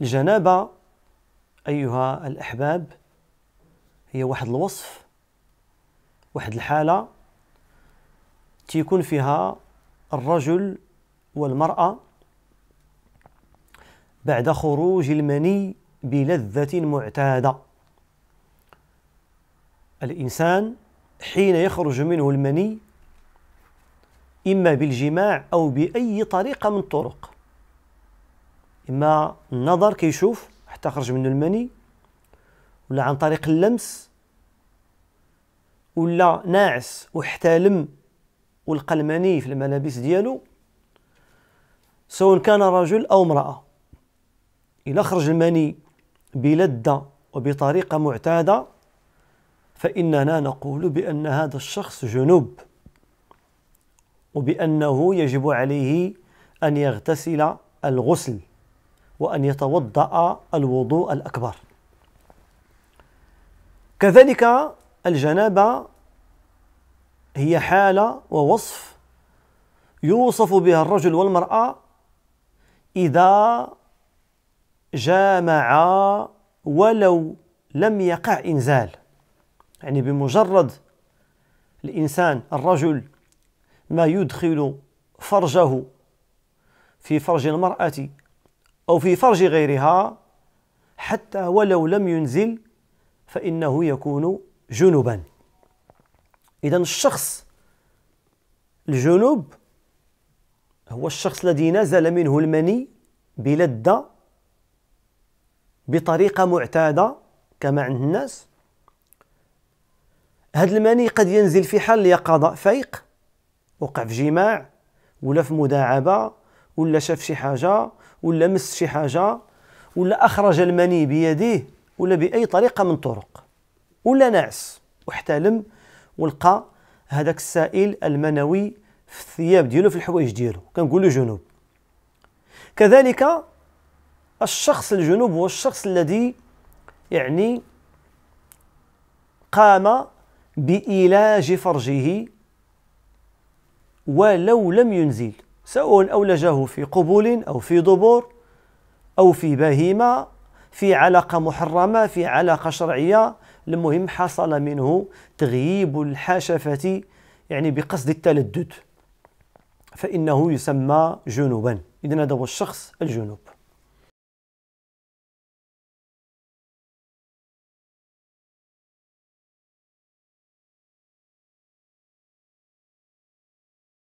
الجنابة أيها الأحباب هي واحد الوصف واحد الحالة تيكون فيها الرجل والمرأة بعد خروج المني بلذة معتادة الإنسان حين يخرج منه المني إما بالجماع أو بأي طريقة من الطرق اما النظر كيشوف حتى خرج منه المني ولا عن طريق اللمس ولا ناعس واحتلم ولقى المني في الملابس ديالو سواء كان رجل او امراه الى خرج المني بلذه وبطريقه معتاده فاننا نقول بان هذا الشخص جنوب وبانه يجب عليه ان يغتسل الغسل وأن يتوضأ الوضوء الأكبر كذلك الجنابة هي حالة ووصف يوصف بها الرجل والمرأة إذا جامعا ولو لم يقع إنزال يعني بمجرد الإنسان الرجل ما يدخل فرجه في فرج المرأة أو في فرج غيرها حتى ولو لم ينزل فإنه يكون جنبا إذا الشخص الجنوب هو الشخص الذي نزل منه المني بلدة بطريقة معتادة كما عند الناس هذا المني قد ينزل في حال اليقظة فيق وقع في جماع ولا في مداعبة ولا شاف شي حاجة ولا مس شي حاجه ولا اخرج المني بيديه ولا باي طريقه من طرق ولا نعس واحتلم ولقى هذاك السائل المنوي في الثياب ديالو في الحوايج ديالو كنقولوا جنوب كذلك الشخص الجنوب هو الشخص الذي يعني قام بإيلاج فرجه ولو لم ينزل سواء أولجه في قبول أو في ضبور أو في بهيمة في علاقة محرمة في علاقة شرعية المهم حصل منه تغييب الحاشفة يعني بقصد التلدد فإنه يسمى جنوبا إذن هذا هو الشخص الجنوب